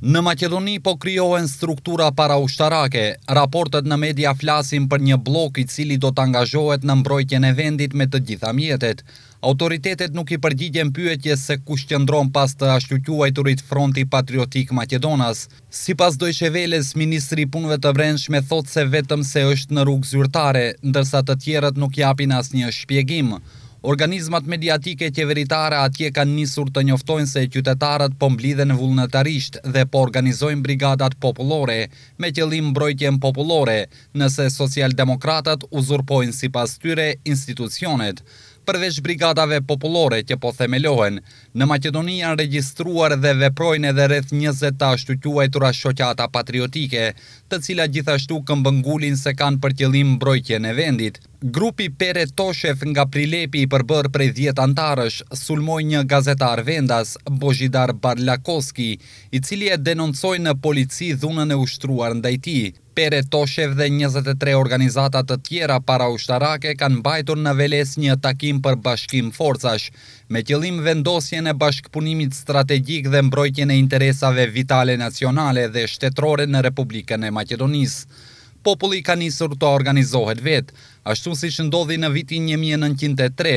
Në Makedoni po kryohen struktura para ushtarake, raportet në media flasin për një blok i cili do të angazhohet në mbrojtjen e vendit me të gjitha mjetet. Autoritetet nuk i përgjigjen pyetje se ku shqendron pas të ashtuquajturit i turit fronti patriotik Makedonas. Si pas dojsheveles, Veles, Ministri Punve të Vrensh me thot se vetëm se është në rrugë zyrtare, ndërsa të tjerët nuk japin as një shpjegimë. Organizmat mediatike qeveritare atje kanë njësur të njoftojnë se qytetarët po mblidhen vullnetarisht dhe po organizojnë brigadat populore me qëllim brojtjen populore nëse socialdemokratat uzurpojnë si pas tyre institucionet. Përveç brigadave populore që po themelohen, në Macedonia janë registruar dhe veprojnë edhe rreth 20 ta e të rashoqata patriotike, të cila gjithashtu këmbëngulin se kanë për qëllim brojtjen e vendit. Grupi Pere Toshev nga Prilepi i përbër prej djetë antarësh sulmoj një gazetar vendas, Bozhidar Barlakoski, i cili e denoncoj në polici dhunën e ushtruar ndajti. Pere Toshev dhe 23 organizatat të tjera para ushtarake kanë bajtur në veles një takim për bashkim forcash, me qëllim vendosjen e bashkëpunimit strategjik dhe mbrojtjen e interesave vitale nacionale dhe shtetrore në Republikën e Maqedonisë populli ka njësër të organizohet vetë, ashtu si që ndodhi në vitin 1903,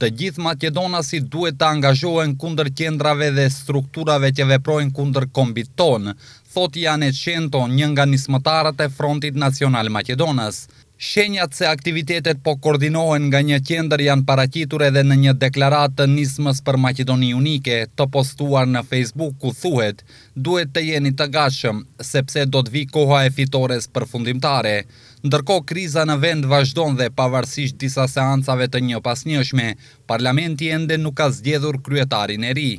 të gjithë Makedonasi duhet të angazhohen kunder kjendrave dhe strukturave që veprojnë kunder kombit tonë, thot janë e qento njën nga njësëmëtarët e frontit nacional Makedonas. Shenjat se aktivitetet po koordinohen nga një qendër janë paraqitur edhe në një deklaratë të nismës për Maqedoni Unike, të postuar në Facebook ku thuhet: "Duhet të jeni të gatshëm sepse do të vi koha e fitores përfundimtare." Ndërkohë kriza në vend vazhdon dhe pavarësisht disa seancave të njëpasnjëshme, parlamenti ende nuk ka zgjedhur kryetarin e ri.